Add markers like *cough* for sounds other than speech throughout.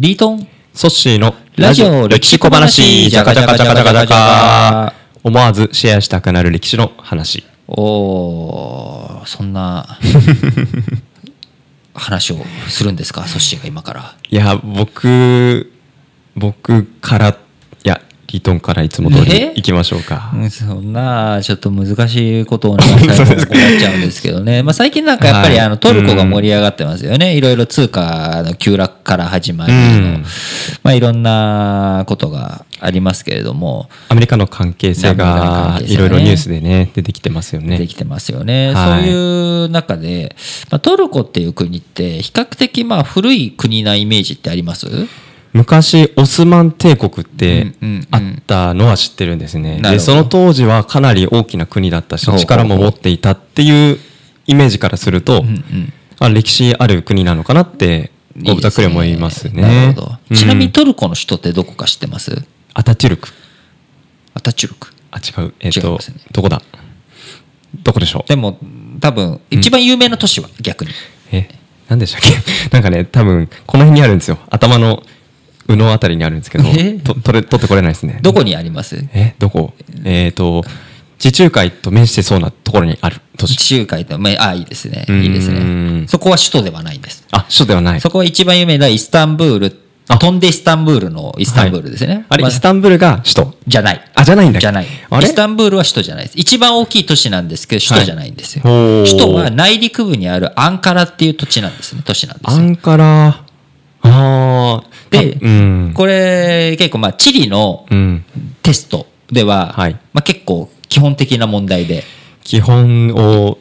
リートン、ソッシーのラジオ歴史小話、じゃかじゃかじゃかじゃかじゃか。思わずシェアしたくなる歴史の話。おー、そんな *laughs* 話をするんですか、ソッシーが今から。いや、僕、僕からキトンからいつも通り行きましょうか。そんな、ちょっと難しいことをね、*laughs* 最後に困っちゃうんですけどね。まあ最近なんかやっぱり、あのトルコが盛り上がってますよね。いろいろ通貨の急落から始まり、まあいろんなことがありますけれども。アメリカの関係性がいろいろニュースでね、出てきてますよね。出てきてますよね。はい、そういう中で、まあ、トルコっていう国って比較的まあ古い国なイメージってあります昔オスマン帝国ってあったのは知ってるんですね、でその当時はかなり大きな国だったし力も持っていたっていうイメージからすると、うんうん、あ歴史ある国なのかなって僕ブタクレも言いますね、ねうん、ちなみにトルコの首都ってどこか知ってますアタチュルクアタチュルクあ違うえっ、ー、と、ね、どこだどこでしょうでも多分一番有名な都市は、うん、逆にえ何でしたっけ *laughs* なんかね多分この辺にあるんですよ頭の宇野あたりにあるんですけど、と取れ取ってこれないですね。どこにありますえ、どこえっ、ー、と、地中海と面してそうなところにある地中海と、まあ、あ、いいですね。いいですね。そこは首都ではないんです。あ、首都ではない。そこは一番有名なイスタンブール飛んでイスタンブールのイスタンブールですね。はい、あれ、まあ、イスタンブールが首都じゃない。あ、じゃないんだじゃない。イスタンブールは首都じゃないです。一番大きい都市なんですけど、首都じゃないんですよ。はい、首都は内陸部にあるアンカラっていう土地なんですね、都市なんですアンカラ。ああ、で、うん、これ結構まあ地理のテストでは、うんはい、まあ、結構基本的な問題で基本を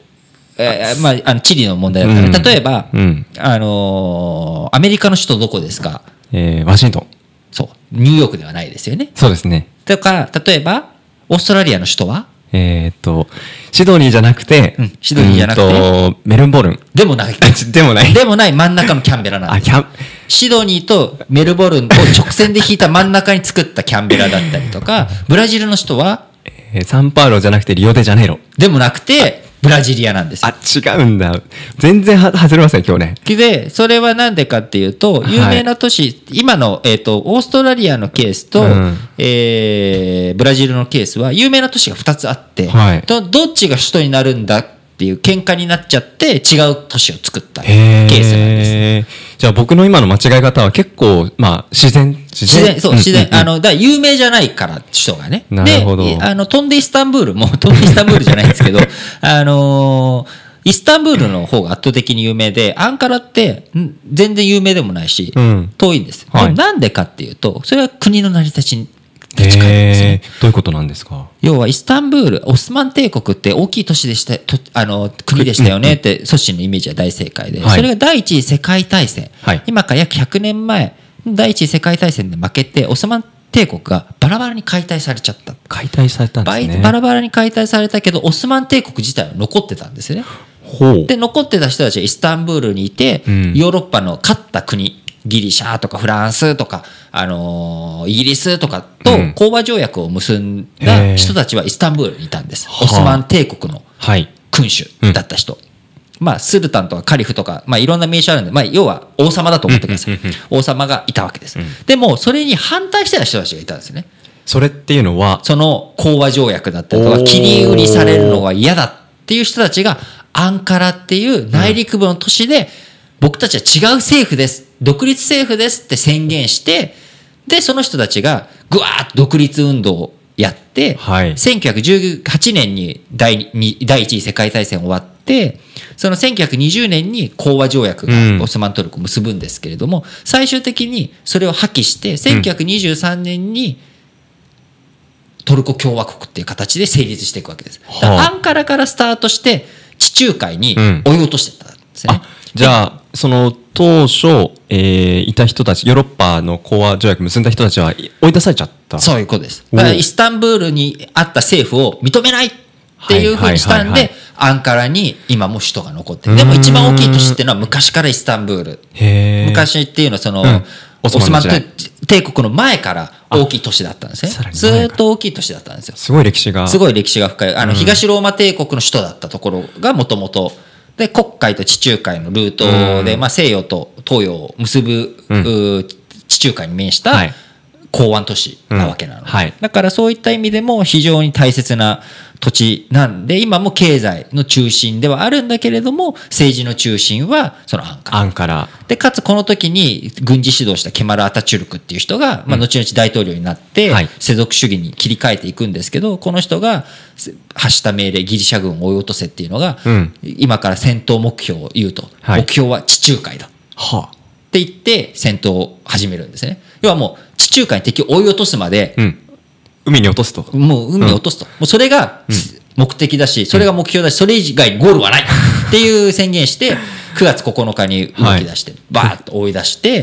えー、まあ、あの地理の問題だから、うん、例えば、あのー、アメリカの首都どこですか、えー、ワシントンそうニューヨークではないですよねそうですねだから例えばオーストラリアの首都はえっと、シドニーじゃなくて、うんシドニーじゃなくてメルンボルン。でもない。*laughs* でもない。でもない真ん中のキャンベラなんあ、キャン、シドニーとメルボルンを直線で引いた真ん中に作ったキャンベラだったりとか、ブラジルの人はえーサンパウロじゃなくてリオデジャネイロ。でもなくて、ブラジリアなんですあ、違うんだ。全然は外れません今日ね。で、それは何でかっていうと、有名な都市、はい、今の、えっ、ー、と、オーストラリアのケースと、うん、えー、ブラジルのケースは、有名な都市が2つあって、はい、どっちが首都になるんだっていう喧嘩になっちゃって違う都市を作ったケースなんですね、じゃあ僕の今の間違い方は結構、まあ自然、自然。自然、そう、自然。うんうんあの、だ有名じゃないから人がね。なるほど。あの、飛んでイスタンブールも、飛んでイスタンブールじゃないんですけど、あのーイスタンブールの方が圧倒的に有名で、アンカラって全然有名でもないし、うん、遠いんです。はい、でなんでかっていうと、それは国の成り立ち立んですね、えー、どういうことなんですか要はイスタンブールオスマン帝国って大きい都市でしたあの国でしたよねって組織のイメージは大正解で、はい、それが第一次世界大戦、はい、今から約100年前第一次世界大戦で負けてオスマン帝国がバラバラに解体されちゃった解体されたんですねバラバラに解体されたけどオスマン帝国自体は残ってたんですよねで残ってた人たちはイスタンブールにいて、うん、ヨーロッパの勝った国ギリシャとかフランスとか、あのー、イギリスとかと講和条約を結んだ人たちはイスタンブールにいたんです。オスマン帝国の君主だった人。はいうん、まあ、スルタンとかカリフとか、まあ、いろんな名称あるんで、まあ、要は王様だと思ってください。王様がいたわけです。でも、それに反対してた人たちがいたんですね。それっていうのはその講和条約だったりとか、切り売りされるのが嫌だっていう人たちが、アンカラっていう内陸部の都市で、僕たちは違う政府です独立政府ですって宣言して、で、その人たちが、ぐわーっと独立運動をやって、はい、1918年に第第一次世界大戦終わって、その1920年に講和条約がオスマントルコ結ぶんですけれども、うん、最終的にそれを破棄して、1923年にトルコ共和国っていう形で成立していくわけです。アンカラからスタートして、地中海に追い落としてたんですね。うん、じゃあ、その当初、えー、いた人たち、ヨーロッパの講和条約結んだ人たちは追い出されちゃったそういうことです。イスタンブールにあった政府を認めないっていうふうにしたんで、アンカラに今も首都が残ってる。でも一番大きい都市っていうのは昔からイスタンブール。ー昔っていうのはその、うん、オスマン帝国の前から大きい都市だったんですね。ずっと大きい都市だったんですよ。すごい歴史が。すごい歴史が深い。あの、東ローマ帝国の首都だったところがもともと、で、黒海と地中海のルートで、うん、まあ、西洋と東洋を結ぶ、うん、地中海に面した、港湾都市なわけなの、うんはい、だからそういった意味でも非常に大切な土地なんで、今も経済の中心ではあるんだけれども、政治の中心はそのアンカラ。アンカラ。で、かつこの時に軍事指導したケマル・アタチュルクっていう人が、まあ、後々大統領になって、世俗主義に切り替えていくんですけど、この人が発した命令、ギリシャ軍を追い落とせっていうのが、今から戦闘目標を言うと、目標は地中海だ。はあ、って言って戦闘を始めるんですね。要はもう地中海に敵を追い落とすまで、うん海に落とすと。もう海に落とすと。もうそれが目的だし、それが目標だし、それ以外ゴールはない *laughs* っていう宣言して、9月9日に動き出して、バーッと追い出して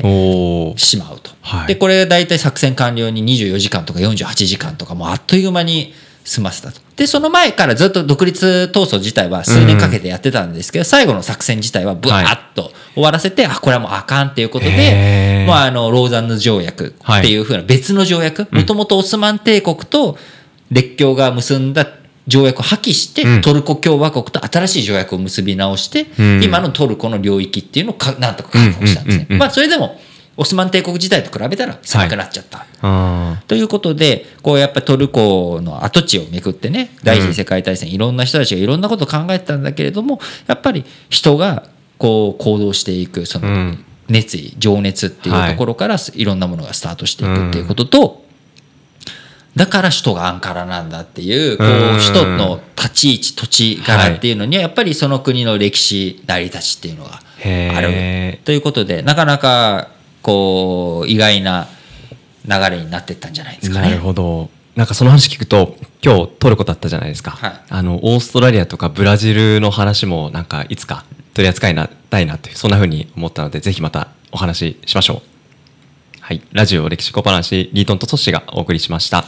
しまうと。で、これ大体作戦完了に24時間とか48時間とか、もうあっという間に済ませたと。で、その前からずっと独立闘争自体は数年かけてやってたんですけど、うん、最後の作戦自体はぶわっと終わらせて、はい、あ、これはもうあかんっていうことで、まあ、あの、ローザンヌ条約っていうふうな別の条約、もともとオスマン帝国と列強が結んだ条約を破棄して、トルコ共和国と新しい条約を結び直して、うん、今のトルコの領域っていうのをかなんとか確保したんですね。まあ、それでも、オスマン帝国時代と比べたら寒くなっちゃった。はい、ということでこうやっぱりトルコの跡地をめくってね第一次世界大戦、うん、いろんな人たちがいろんなことを考えてたんだけれどもやっぱり人がこう行動していくその熱意、うん、情熱っていうところからいろんなものがスタートしていくっていうことと、うんだから首都がアンカラなんだっていう、こう、首都の立ち位置、土地柄っていうのには、やっぱりその国の歴史、成り立ちっていうのがある。ということで、なかなかこう意外な流れになってったんじゃないですかね。なるほどなんかその話聞くと今日トルコだったじゃないですか、はい、あのオーストラリアとかブラジルの話もなんかいつか取り扱いなたいなとそんなふうに思ったのでぜひまたお話ししましょう。はい、ラジオ歴史小話リートンとソッシがお送りしました。